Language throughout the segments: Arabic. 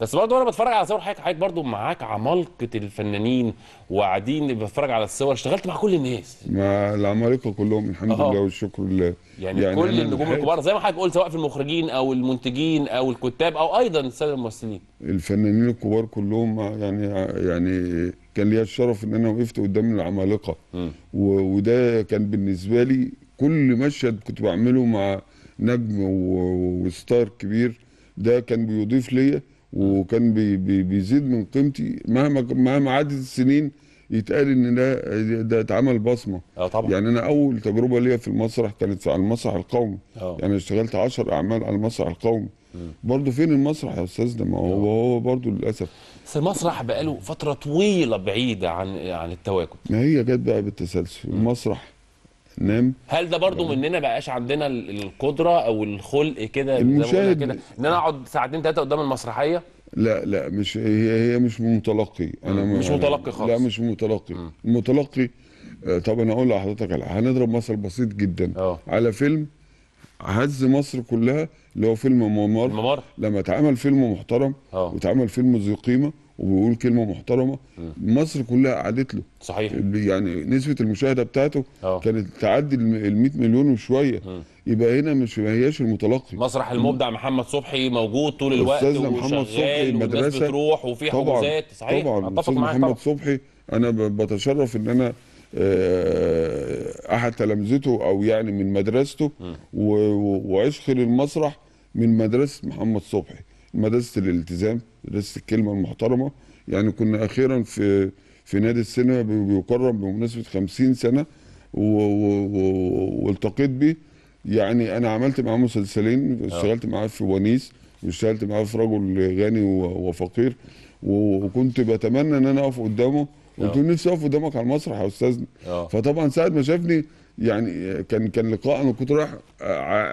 بس برضه وانا بتفرج على صور حضرتك حضرتك برضه معاك عمالقه الفنانين وقاعدين بتفرج على الصور اشتغلت مع كل الناس مع العمالقه كلهم الحمد آه. لله والشكر لله يعني, يعني كل النجوم الكبار زي ما حضرتك قلت سواء في المخرجين او المنتجين او الكتاب او ايضا الساده الممثلين الفنانين الكبار كلهم يعني يعني كان ليا الشرف ان انا وقفت قدام العمالقه وده كان بالنسبه لي كل مشهد كنت بعمله مع نجم وستار كبير ده كان بيضيف ليا وكان بي بي بيزيد من قيمتي مهما مهما عدت السنين يتقال ان ده ده اتعمل بصمه اه طبعا يعني انا اول تجربه ليا في المسرح كانت على المسرح القومي أوه. يعني اشتغلت 10 اعمال على المسرح القومي برضه فين المسرح يا استاذنا ما هو آه. هو برضه للاسف بس المسرح بقاله فتره طويله بعيده عن عن التواجد ما هي جت بقى بالتسلسل المسرح نعم هل ده برضو نعم. مننا بقاش عندنا القدره او الخلق كده المشاهد كده ان انا اقعد ساعتين ثلاثه قدام المسرحيه لا لا مش هي هي مش متلقي انا مش متلقي خالص لا مش متلقي المتلقي المتلقي آه، انا اقول لحضرتك هنضرب مثل بسيط جدا أوه. على فيلم هز مصر كلها اللي هو فيلم ممر, ممر. لما اتعمل فيلم محترم اه. واتعمل فيلم ذو قيمه وبيقول كلمه محترمه مصر كلها قعدت له صحيح يعني نسبه المشاهده بتاعته أوه. كانت تعدي ال 100 مليون وشويه م. يبقى هنا مش ما هياش المتلقي مسرح المبدع محمد صبحي موجود طول الوقت استاذنا محمد صبحي بتروح وفي حجوزات صحيح طبعا اتفق معاك محمد صبحي انا بتشرف ان انا آه، احد تلامذته او يعني من مدرسته وعشق للمسرح من مدرسه محمد صبحي مدرسه الالتزام مدرسه الكلمه المحترمه يعني كنا اخيرا في في نادي السينما بيكرم بمناسبه 50 سنه والتقيت بيه يعني انا عملت معاه مسلسلين آه. اشتغلت معاه في ونيس واشتغلت معاه في رجل غني وفقير وكنت بتمنى ان انا اقف قدامه قلت له آه. نفسي اقف قدامك على المسرح يا استاذنا آه. فطبعا ساعه ما شافني يعني كان كان لقاء انا كنت رايح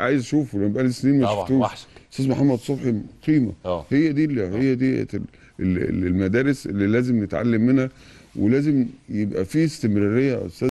عايز اشوفه لان بقالي سنين ما شفتوش استاذ محمد صبحي قيمه أوه. هي دي اللي آه. هي دي المدارس اللي لازم نتعلم منها ولازم يبقى في استمراريه يا استاذ